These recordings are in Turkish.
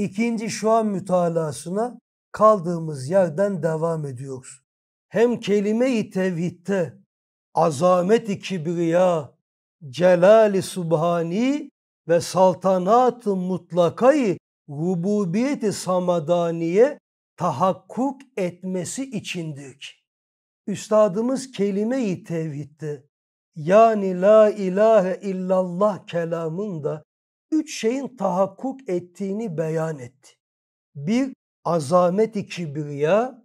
İkinci şu an mütalasına kaldığımız yerden devam ediyoruz. Hem kelime-i tevhidde azamet-i kibriya, celal-i subhani ve saltanat-ı mutlakayı rububiyeti samadaniye tahakkuk etmesi içindir. Üstadımız kelime-i tevhidde yani la ilahe illallah kelamında üç şeyin tahakkuk ettiğini beyan etti. Bir, azamet-i kibriya,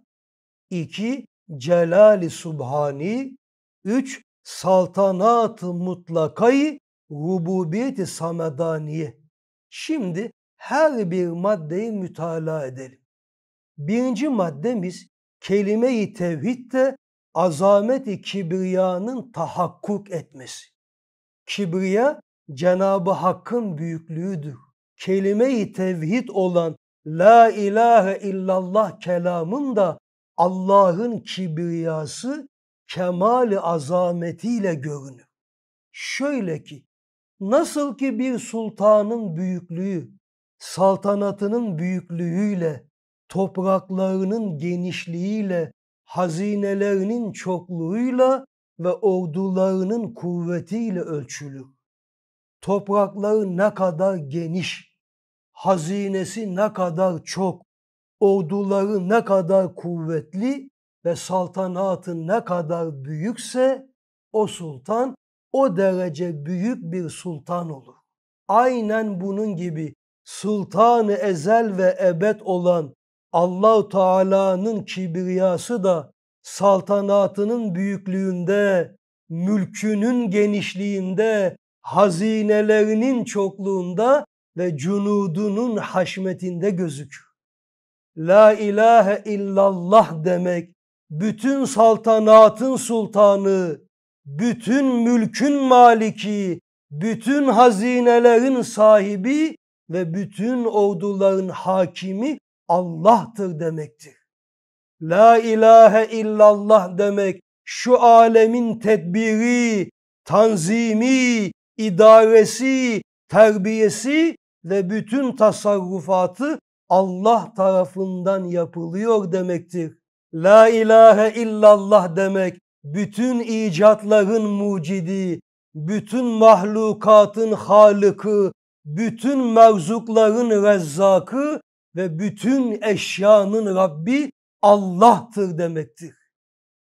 iki, celali subhani, üç, saltanat-ı mutlakayı, rububiyeti samedaniye. Şimdi her bir maddeyi mütalaa edelim. Birinci maddemiz kelime-i tevhidde azamet-i kibriyanın tahakkuk etmesi. Kibriya Cenabı Hakk'ın büyüklüğüdür. Kelime-i tevhid olan La ilahe illallah da Allah'ın kibriyası kemali azametiyle görünür. Şöyle ki nasıl ki bir sultanın büyüklüğü saltanatının büyüklüğüyle topraklarının genişliğiyle hazinelerinin çokluğuyla ve ordularının kuvvetiyle ölçülür toprakları ne kadar geniş, hazinesi ne kadar çok, orduları ne kadar kuvvetli ve saltanatı ne kadar büyükse o sultan o derece büyük bir sultan olur. Aynen bunun gibi sultanı ezel ve ebed olan Allahu Teala'nın kibriyası da saltanatının büyüklüğünde, mülkünün genişliğinde, hazinelerinin çokluğunda ve cunudunun haşmetinde gözükür. La ilahe illallah demek bütün saltanatın sultanı, bütün mülkün maliki, bütün hazinelerin sahibi ve bütün orduların hakimi Allah'tır demektir. La ilahe illallah demek şu alemin tedbiri, tanzimi, idaresi, terbiyesi ve bütün tasarrufatı Allah tarafından yapılıyor demektir. La ilahe illallah demek bütün icatların mucidi, bütün mahlukatın halıkı, bütün mevzukların rezzakı ve bütün eşyanın Rabbi Allah'tır demektir.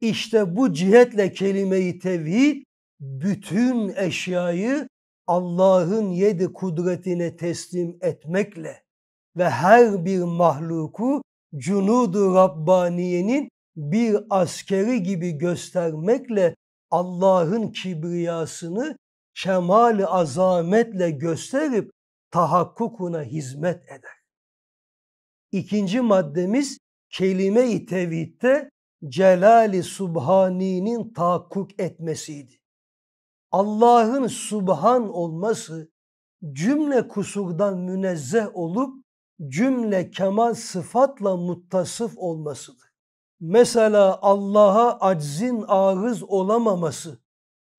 İşte bu cihetle kelimeyi tevhid bütün eşyayı Allah'ın yedi kudretine teslim etmekle ve her bir mahluku cunudu Rabbaniye'nin bir askeri gibi göstermekle Allah'ın kibriyasını kemali azametle gösterip tahakkukuna hizmet eder. İkinci maddemiz kelime-i tevhidde celali subhaninin tahakkuk etmesiydi. Allah'ın subhan olması cümle kusurdan münezzeh olup cümle kemal sıfatla muttasıf olmasıdır. Mesela Allah'a aczin arız olamaması,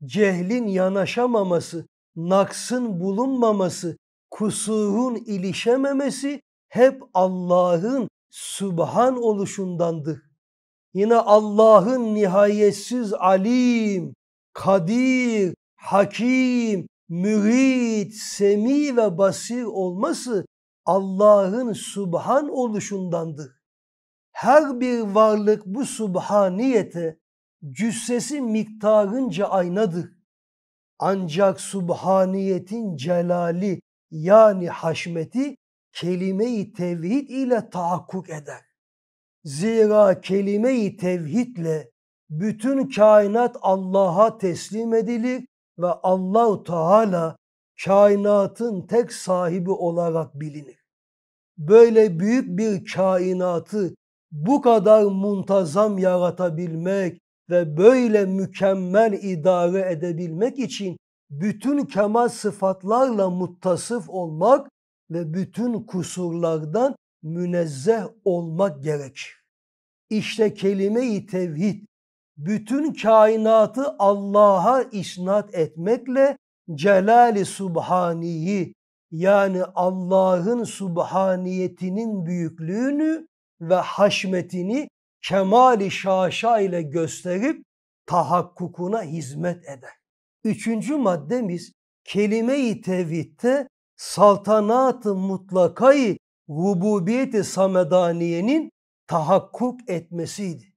cehlin yanaşamaması, naksın bulunmaması, kusurun ilişememesi hep Allah'ın sübhan oluşundandır. Yine Allah'ın nihayetsiz alim, kadir, hakim, mürid, semi ve basir olması Allah'ın subhan oluşundandır. Her bir varlık bu subhaniyete cüssesi miktarınca aynadır. Ancak subhaniyetin celali yani haşmeti kelime-i tevhid ile tahakkuk eder. Zira kelime-i tevhidle bütün kainat Allah'a teslim edilir ve Allahu Teala kainatın tek sahibi olarak bilinir. Böyle büyük bir kainatı bu kadar muntazam yaratabilmek ve böyle mükemmel idare edebilmek için bütün kemal sıfatlarla muttasıf olmak ve bütün kusurlardan münezzeh olmak gerekir. İşte kelime-i tevhid bütün kainatı Allah'a isnat etmekle Celali Subhani'yi yani Allah'ın subhaniyetinin büyüklüğünü ve haşmetini kemali şaşa ile gösterip tahakkukuna hizmet eder. Üçüncü maddemiz kelime-i tevhidde saltanat-ı mutlakayı rububiyeti samedaniyenin tahakkuk etmesiydi.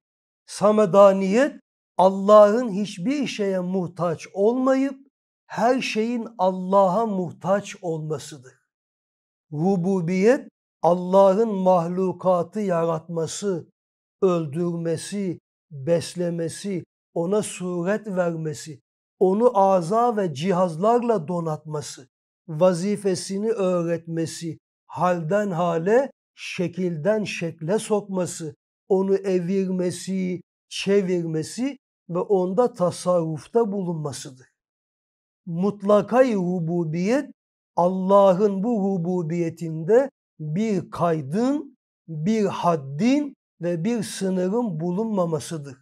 Samedaniyet Allah'ın hiçbir şeye muhtaç olmayıp her şeyin Allah'a muhtaç olmasıdır. Rububiyet Allah'ın mahlukatı yaratması, öldürmesi, beslemesi, ona suret vermesi, onu aza ve cihazlarla donatması, vazifesini öğretmesi, halden hale, şekilden şekle sokması, onu evirmesi, çevirmesi ve onda tasarrufta bulunmasıdır. Mutlakay rububiyet Allah'ın bu rububiyetinde bir kaydın, bir haddin ve bir sınırın bulunmamasıdır.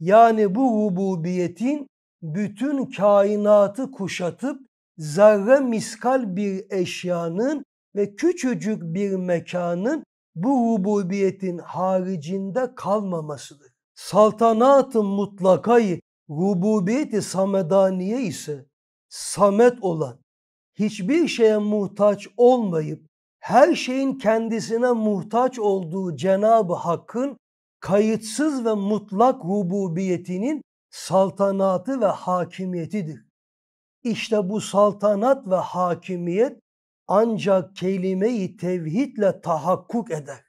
Yani bu rububiyetin bütün kainatı kuşatıp zerre miskal bir eşyanın ve küçücük bir mekanın bu rububiyetin haricinde kalmamasıdır. Saltanatın mutlakayı rububiyeti samedaniye ise samet olan, hiçbir şeye muhtaç olmayıp her şeyin kendisine muhtaç olduğu Cenab-ı Hakk'ın kayıtsız ve mutlak rububiyetinin saltanatı ve hakimiyetidir. İşte bu saltanat ve hakimiyet ancak kelime-i tevhidle tahakkuk eder.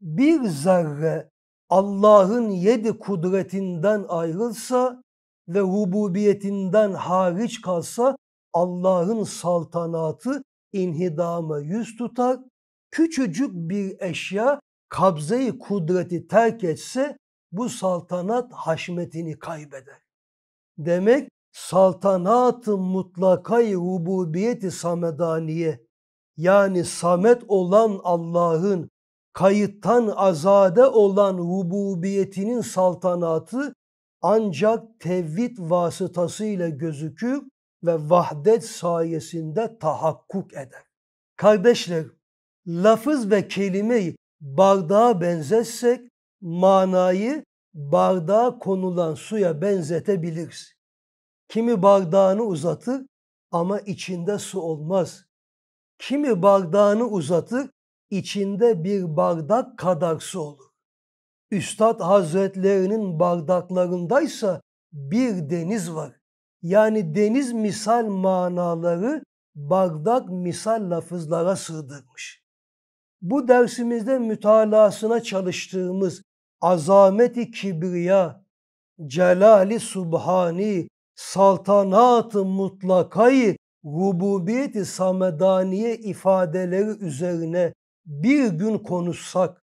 Bir zerre Allah'ın yedi kudretinden ayrılsa ve rububiyetinden hariç kalsa Allah'ın saltanatı inhidama yüz tutar. Küçücük bir eşya kabzeyi kudreti terk etse bu saltanat haşmetini kaybeder. Demek saltanat-ı mutlakayı rububiyeti samedaniye yani samet olan Allah'ın kayıttan azade olan rububiyetinin saltanatı ancak tevhid vasıtasıyla gözükür ve vahdet sayesinde tahakkuk eder. Kardeşler, lafız ve kelimeyi bardağa benzetsek manayı bardağa konulan suya benzetebiliriz. Kimi bardağını uzatır ama içinde su olmaz. Kimi bardağını uzatır, içinde bir bardak kadar su olur. Üstad Hazretlerinin bardaklarındaysa bir deniz var. Yani deniz misal manaları bardak misal lafızlara sığdırmış. Bu dersimizde mütalasına çalıştığımız azameti kibriya, celali subhani, saltanat-ı mutlakayı rububiyeti samedaniye ifadeleri üzerine bir gün konuşsak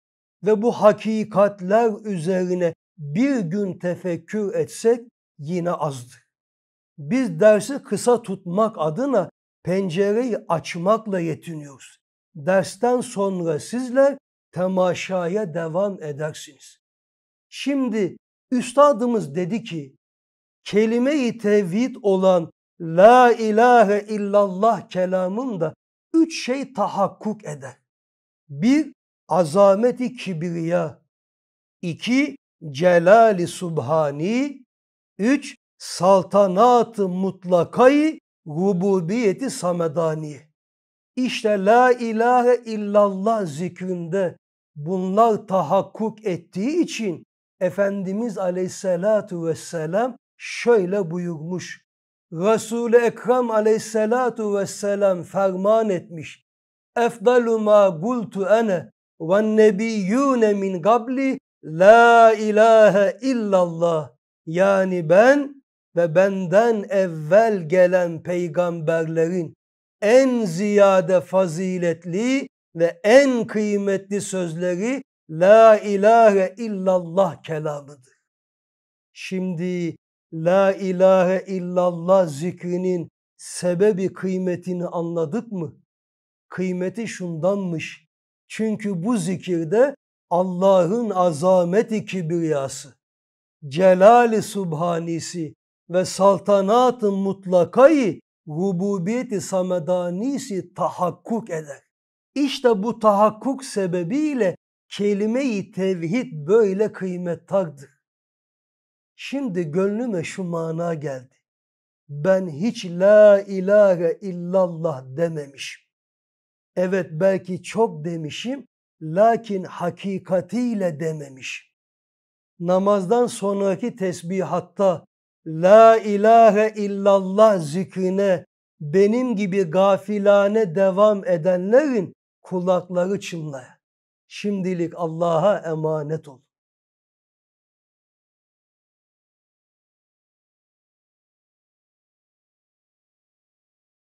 ve bu hakikatler üzerine bir gün tefekkür etsek yine azdır. Biz dersi kısa tutmak adına pencereyi açmakla yetiniyoruz. Dersten sonra sizler temaşaya devam edersiniz. Şimdi üstadımız dedi ki kelime-i tevhid olan La ilahe illallah kelamında üç şey tahakkuk eder. Bir, azameti kibriya. iki celali subhani. Üç, saltanat mutlakayı rububiyeti samedani. İşte la ilahe illallah zikrinde bunlar tahakkuk ettiği için Efendimiz aleyhissalatu vesselam şöyle buyurmuş. Resul-i Ekrem aleyhissalatu vesselam ferman etmiş. Efdalu ma gultu ene ve nebiyyune min gabli la ilahe illallah. Yani ben ve benden evvel gelen peygamberlerin en ziyade faziletli ve en kıymetli sözleri La ilahe illallah kelamıdır. Şimdi La ilahe illallah zikrinin sebebi kıymetini anladık mı? Kıymeti şundanmış. Çünkü bu zikirde Allah'ın azameti kibriyası, celali subhanisi ve saltanatın mutlakayı rububiyeti samedanisi tahakkuk eder. İşte bu tahakkuk sebebiyle kelime-i tevhid böyle kıymettardır. Şimdi gönlüme şu mana geldi. Ben hiç la ilahe illallah dememişim. Evet belki çok demişim lakin hakikatiyle dememiş. Namazdan sonraki tesbihatta la ilahe illallah zikrine benim gibi gafilane devam edenlerin kulakları çınlaya. Şimdilik Allah'a emanet ol.